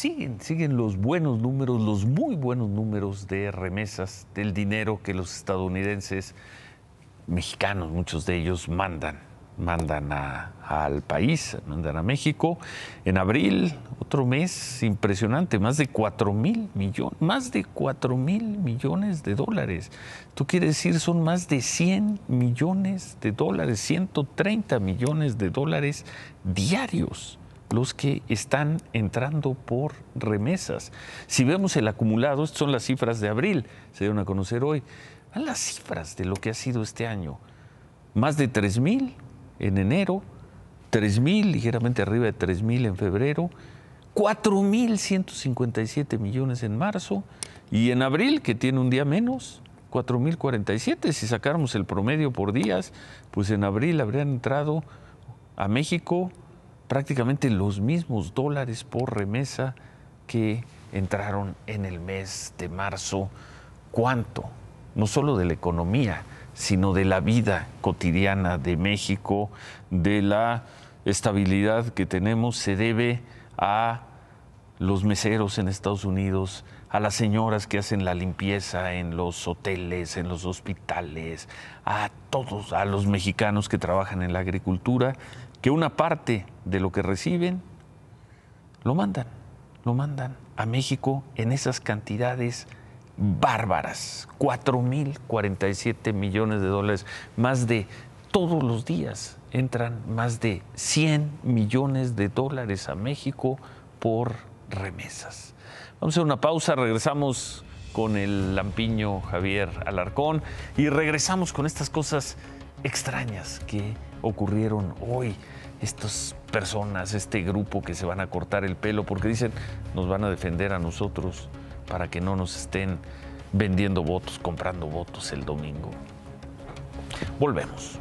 siguen, siguen los buenos números, los muy buenos números de remesas, del dinero que los estadounidenses, mexicanos, muchos de ellos, mandan mandan al país, mandan a México. En abril, otro mes impresionante, más de 4 mil millones, más de 4 mil millones de dólares. Tú quieres decir, son más de 100 millones de dólares, 130 millones de dólares diarios los que están entrando por remesas. Si vemos el acumulado, estas son las cifras de abril, se dieron a conocer hoy, las cifras de lo que ha sido este año. Más de 3.000 en enero, 3.000, ligeramente arriba de 3.000 en febrero, 4.157 millones en marzo y en abril, que tiene un día menos, 4.047. Si sacáramos el promedio por días, pues en abril habrían entrado a México prácticamente los mismos dólares por remesa que entraron en el mes de marzo. ¿Cuánto? No solo de la economía, sino de la vida cotidiana de México, de la estabilidad que tenemos, se debe a los meseros en Estados Unidos, a las señoras que hacen la limpieza en los hoteles, en los hospitales, a todos, a los mexicanos que trabajan en la agricultura, que una parte de lo que reciben, lo mandan, lo mandan a México en esas cantidades bárbaras, 4.047 millones de dólares, más de todos los días entran más de 100 millones de dólares a México por remesas. Vamos a hacer una pausa, regresamos con el lampiño Javier Alarcón y regresamos con estas cosas extrañas que ocurrieron hoy estas personas, este grupo que se van a cortar el pelo, porque dicen, nos van a defender a nosotros para que no nos estén vendiendo votos, comprando votos el domingo. Volvemos.